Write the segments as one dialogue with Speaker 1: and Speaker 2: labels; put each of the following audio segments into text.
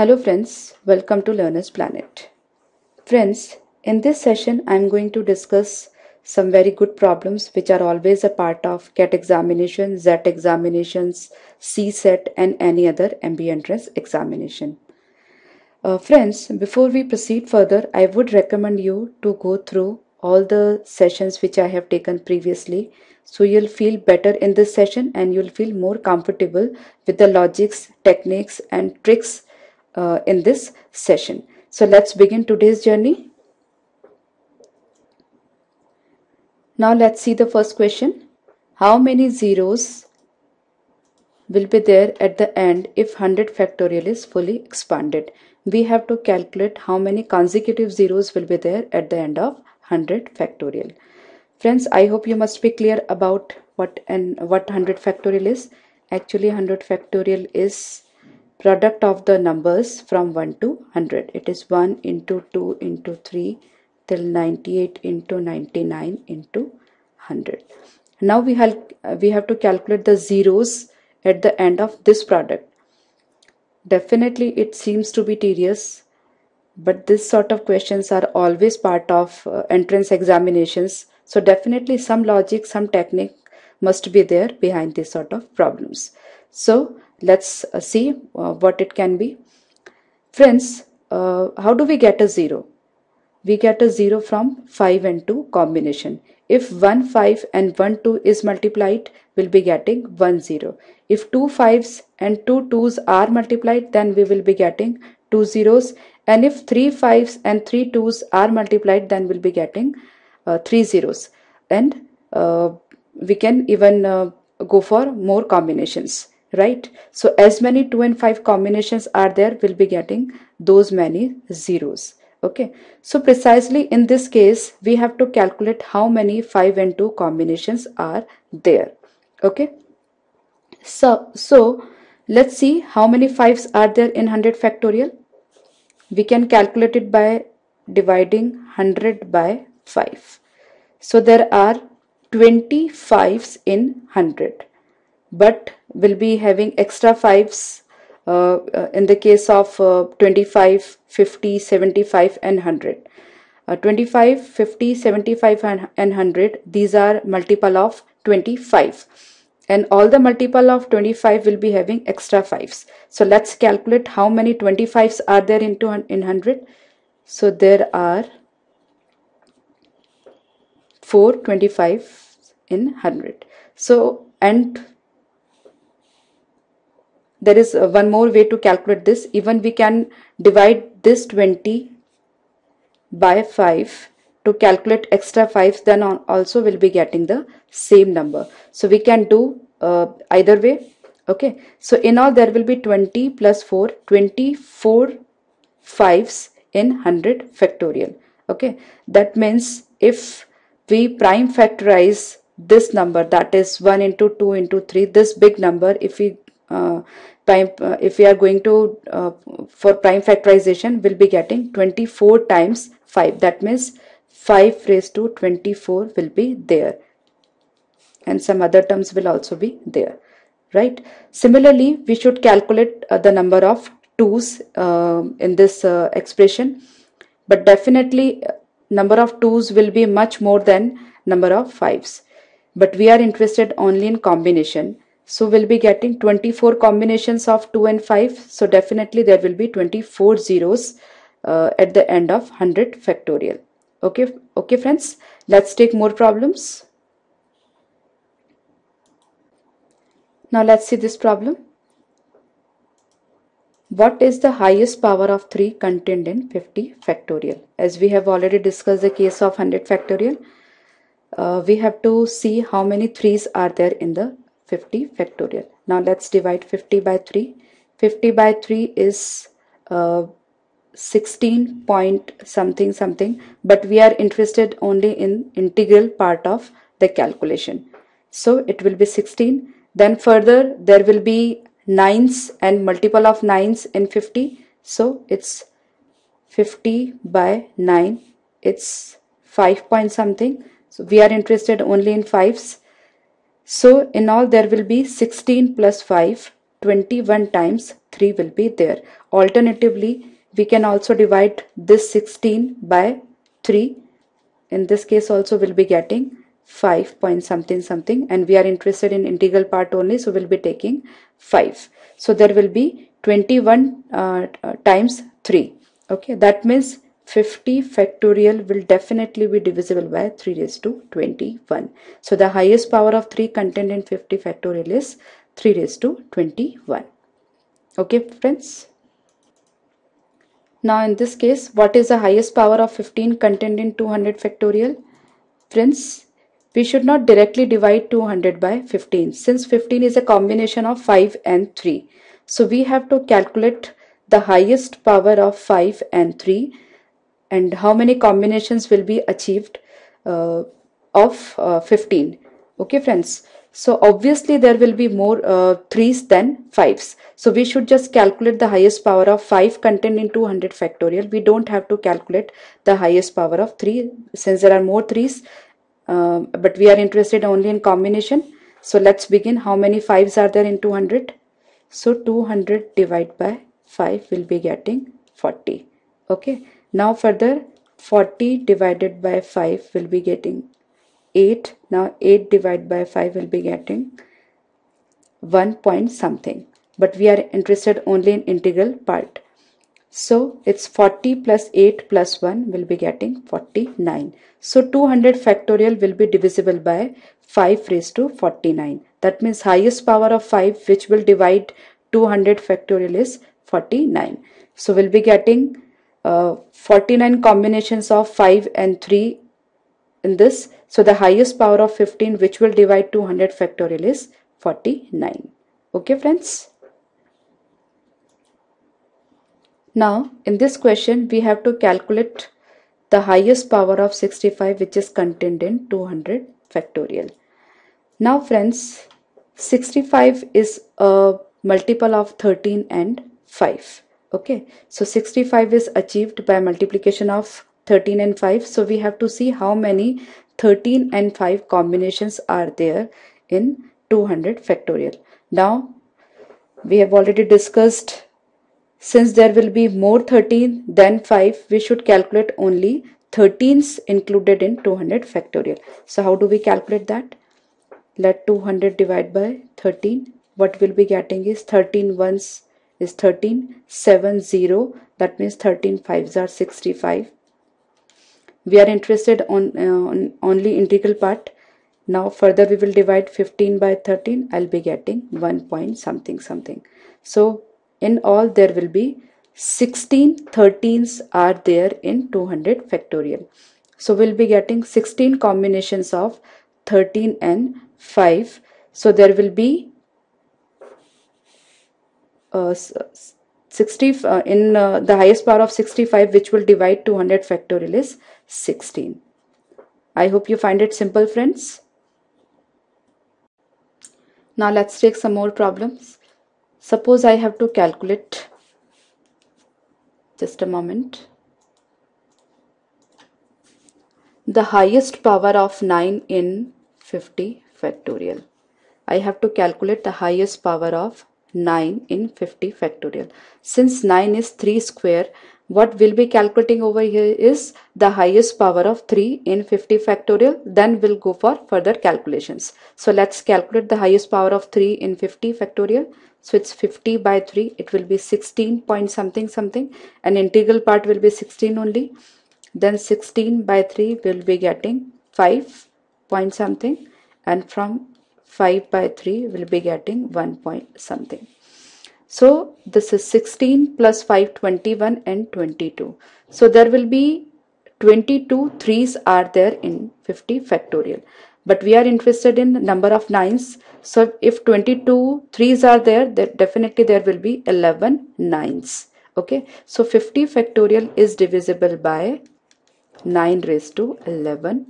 Speaker 1: Hello friends, welcome to Learner's Planet. Friends, in this session I am going to discuss some very good problems which are always a part of CAT examination, Z examinations, CSET and any other MB entrance examination. Uh, friends, before we proceed further, I would recommend you to go through all the sessions which I have taken previously. So you'll feel better in this session and you'll feel more comfortable with the logics, techniques and tricks uh, in this session. So let's begin today's journey. Now let's see the first question. How many zeros will be there at the end if 100 factorial is fully expanded? We have to calculate how many consecutive zeros will be there at the end of 100 factorial. Friends, I hope you must be clear about what and what 100 factorial is. Actually, 100 factorial is product of the numbers from 1 to 100 it is 1 into 2 into 3 till 98 into 99 into 100 now we have we have to calculate the zeros at the end of this product definitely it seems to be tedious but this sort of questions are always part of uh, entrance examinations so definitely some logic some technique must be there behind this sort of problems so let's uh, see uh, what it can be friends uh, how do we get a 0 we get a 0 from 5 and 2 combination if 1 5 and 1 2 is multiplied we'll be getting 1 0 if 2 5s and 2 2s are multiplied then we will be getting 2 zeros and if 3 5s and 3 2s are multiplied then we'll be getting uh, 3 zeros and uh, we can even uh, go for more combinations right? So as many 2 and 5 combinations are there, we'll be getting those many zeros. Okay, so precisely in this case, we have to calculate how many 5 and 2 combinations are there. Okay, so, so let's see how many 5s are there in 100 factorial. We can calculate it by dividing 100 by 5. So there are twenty fives in 100 but will be having extra fives uh, uh in the case of uh, 25 50 75 and 100 uh, 25 50 75 and 100 these are multiple of 25 and all the multiple of 25 will be having extra 5s. So let's calculate how many 25s are there into in 100. So there are 4 in 100. So and there is uh, one more way to calculate this even we can divide this 20 by 5 to calculate extra 5 then also we'll be getting the same number so we can do uh, either way okay so in all there will be 20 plus 4 24 5s in 100 factorial okay that means if we prime factorize this number that is 1 into 2 into 3 this big number if we prime uh, uh, if we are going to uh, for prime factorization we'll be getting 24 times 5 that means 5 raised to 24 will be there and some other terms will also be there right similarly we should calculate uh, the number of 2's um, in this uh, expression but definitely number of 2's will be much more than number of 5's but we are interested only in combination so we'll be getting 24 combinations of 2 and 5. So definitely there will be 24 zeros uh, at the end of 100 factorial. Okay, okay friends, let's take more problems. Now let's see this problem. What is the highest power of 3 contained in 50 factorial? As we have already discussed the case of 100 factorial, uh, we have to see how many 3's are there in the 50 factorial. Now let's divide 50 by 3. 50 by 3 is uh, 16 point something something but we are interested only in integral part of the calculation. So it will be 16. Then further there will be 9s and multiple of 9s in 50. So it's 50 by 9. It's 5 point something. So we are interested only in 5s. So in all there will be 16 plus 5, 21 times 3 will be there. Alternatively, we can also divide this 16 by 3. In this case also we'll be getting 5 point something something and we are interested in integral part only so we'll be taking 5. So there will be 21 uh, uh times 3. Okay, that means 50 factorial will definitely be divisible by 3 raised to 21. So the highest power of 3 contained in 50 factorial is 3 raised to 21. Okay friends. Now in this case what is the highest power of 15 contained in 200 factorial? Friends we should not directly divide 200 by 15 since 15 is a combination of 5 and 3. So we have to calculate the highest power of 5 and 3 and how many combinations will be achieved uh, of uh, 15 okay friends so obviously there will be more uh, threes than fives so we should just calculate the highest power of 5 contained in 200 factorial we don't have to calculate the highest power of 3 since there are more threes um, but we are interested only in combination so let's begin how many fives are there in 200 so 200 divided by 5 will be getting 40 okay now further 40 divided by 5 will be getting 8. Now 8 divided by 5 will be getting 1 point something. But we are interested only in integral part. So it's 40 plus 8 plus 1 will be getting 49. So 200 factorial will be divisible by 5 raised to 49. That means highest power of 5 which will divide 200 factorial is 49. So we'll be getting 49 combinations of 5 and 3 in this. So the highest power of 15 which will divide 200 factorial is 49. Okay friends. Now in this question we have to calculate the highest power of 65 which is contained in 200 factorial. Now friends 65 is a multiple of 13 and 5 okay so 65 is achieved by multiplication of 13 and 5 so we have to see how many 13 and 5 combinations are there in 200 factorial now we have already discussed since there will be more 13 than 5 we should calculate only 13s included in 200 factorial so how do we calculate that let 200 divide by 13 what we'll be getting is 13 ones is 13 7 0 that means 13 fives are 65 we are interested on, uh, on only integral part now further we will divide 15 by 13 i'll be getting 1 point something something so in all there will be 16 13s are there in 200 factorial so we'll be getting 16 combinations of 13 and 5 so there will be uh, 60 uh, in uh, the highest power of 65 which will divide 200 factorial is 16. I hope you find it simple friends. Now let's take some more problems. Suppose I have to calculate just a moment. The highest power of 9 in 50 factorial. I have to calculate the highest power of 9 in 50 factorial. Since 9 is 3 square, what we'll be calculating over here is the highest power of 3 in 50 factorial. Then we'll go for further calculations. So let's calculate the highest power of 3 in 50 factorial. So it's 50 by 3. It will be 16 point something something. An integral part will be 16 only. Then 16 by 3 will be getting 5 point something. And from 5 by 3 will be getting 1 point something. So this is 16 plus 5, 21 and 22. So there will be 22 threes are there in 50 factorial. But we are interested in number of nines. So if 22 threes are there, then definitely there will be 11 nines. Okay. So 50 factorial is divisible by 9 raised to 11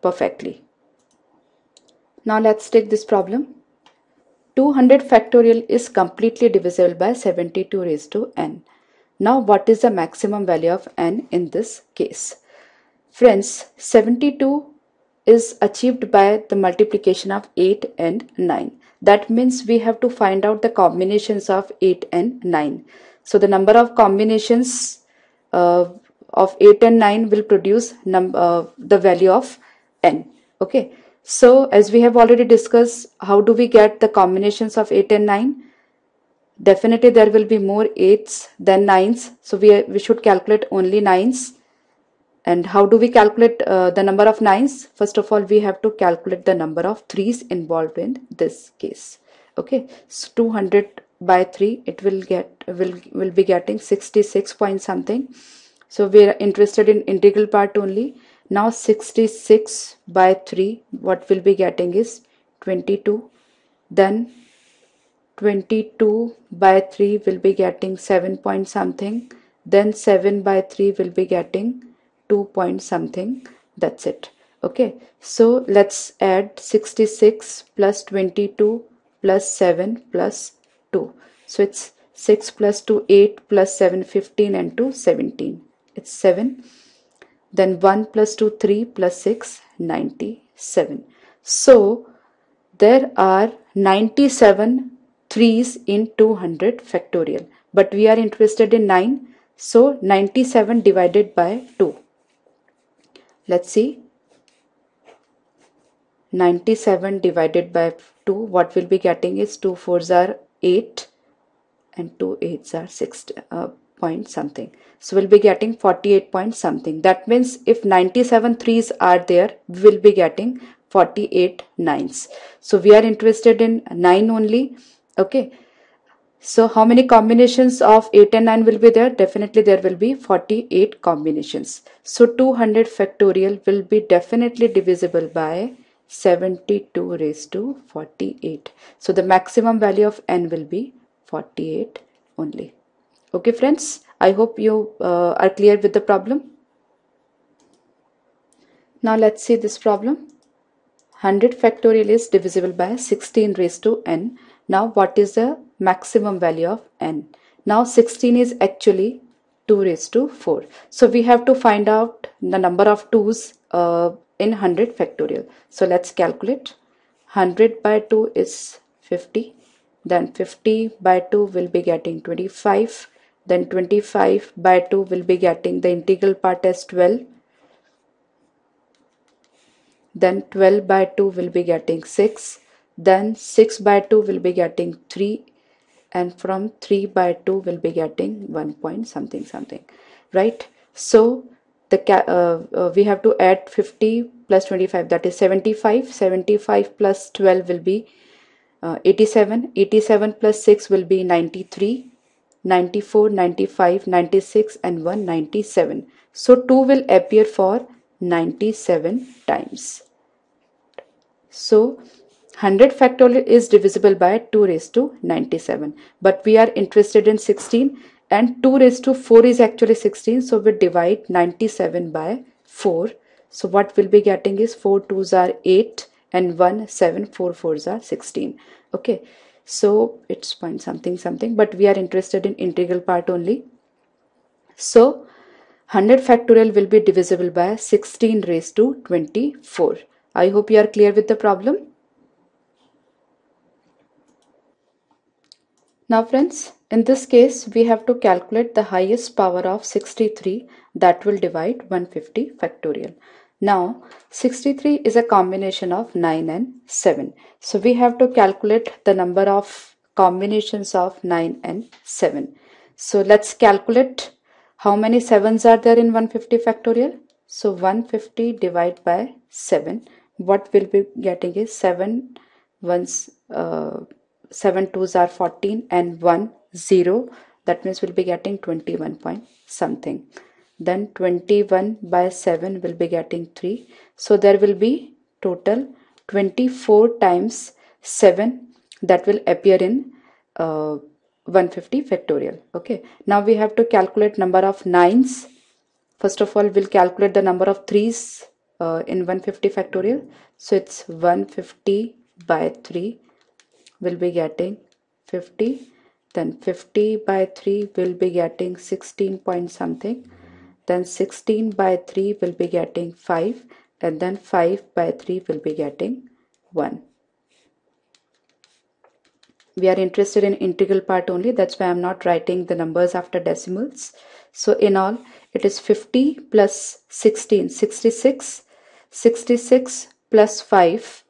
Speaker 1: perfectly. Now let's take this problem. 200 factorial is completely divisible by 72 raised to n. Now what is the maximum value of n in this case? Friends, 72 is achieved by the multiplication of 8 and 9. That means we have to find out the combinations of 8 and 9. So the number of combinations uh, of 8 and 9 will produce uh, the value of n. Okay. So as we have already discussed, how do we get the combinations of 8 and 9? Definitely there will be more 8s than 9s. So we, we should calculate only 9s. And how do we calculate uh, the number of 9s? First of all, we have to calculate the number of 3s involved in this case. Okay, so 200 by 3, it will get will, will be getting 66 point something. So we are interested in integral part only now 66 by 3 what we'll be getting is 22 then 22 by 3 will be getting 7 point something then 7 by 3 will be getting 2 point something that's it okay so let's add 66 plus 22 plus 7 plus 2 so it's 6 plus 2 8 plus 7 15 and 2 17 it's 7 then 1 plus 2, 3 plus 6, 97. So there are 97 3's in 200 factorial. But we are interested in 9. So 97 divided by 2. Let's see. 97 divided by 2 what we'll be getting is 2 4s are 8 and 2 8s are 6 uh, point something. So we'll be getting 48 point something. That means if 97 threes are there, we will be getting 48 nines. So we are interested in 9 only. Okay. So how many combinations of 8 and 9 will be there? Definitely there will be 48 combinations. So 200 factorial will be definitely divisible by 72 raised to 48. So the maximum value of n will be 48 only okay friends i hope you uh, are clear with the problem now let's see this problem 100 factorial is divisible by 16 raised to n now what is the maximum value of n now 16 is actually 2 raised to 4 so we have to find out the number of 2's uh, in 100 factorial so let's calculate 100 by 2 is 50 then 50 by 2 will be getting 25 then 25 by 2 will be getting the integral part as 12 then 12 by 2 will be getting 6 then 6 by 2 will be getting 3 and from 3 by 2 will be getting 1 point something something right so the uh, uh, we have to add 50 plus 25 that is 75 75 plus 12 will be uh, 87 87 plus 6 will be 93 94, 95, 96 and 197. So 2 will appear for 97 times. So 100 factorial is divisible by 2 raised to 97. But we are interested in 16 and 2 raised to 4 is actually 16. So we divide 97 by 4. So what we'll be getting is 4 2s are 8 and 1 7 4 4s are 16. Okay so it's point something something but we are interested in integral part only so 100 factorial will be divisible by 16 raised to 24 i hope you are clear with the problem now friends in this case we have to calculate the highest power of 63 that will divide 150 factorial now 63 is a combination of 9 and 7. So we have to calculate the number of combinations of 9 and 7. So let's calculate how many 7s are there in 150 factorial. So 150 divided by 7. What we'll be getting is 7 ones, uh, 7 2s are 14 and 1 0. That means we'll be getting 21 point something then 21 by 7 will be getting 3 so there will be total 24 times 7 that will appear in uh, 150 factorial okay now we have to calculate number of nines first of all we'll calculate the number of threes uh, in 150 factorial so it's 150 by 3 will be getting 50 then 50 by 3 will be getting 16 point something then 16 by 3 will be getting 5 and then 5 by 3 will be getting 1. We are interested in integral part only that's why I'm not writing the numbers after decimals. So in all it is 50 plus 16 66 66 plus 5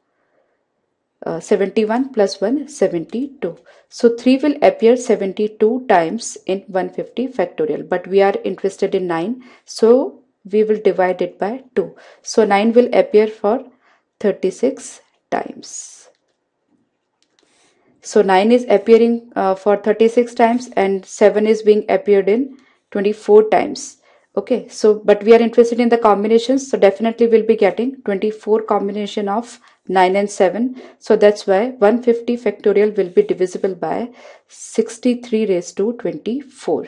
Speaker 1: uh, 71 plus 1 72 so 3 will appear 72 times in 150 factorial but we are interested in 9 so we will divide it by 2 so 9 will appear for 36 times so 9 is appearing uh, for 36 times and 7 is being appeared in 24 times okay so but we are interested in the combinations so definitely we'll be getting 24 combination of 9 and 7 so that's why 150 factorial will be divisible by 63 raised to 24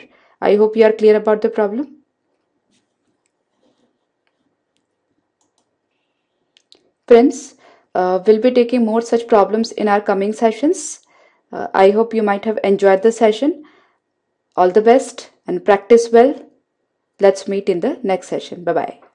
Speaker 1: i hope you are clear about the problem friends uh, we'll be taking more such problems in our coming sessions uh, i hope you might have enjoyed the session all the best and practice well Let's meet in the next session. Bye bye.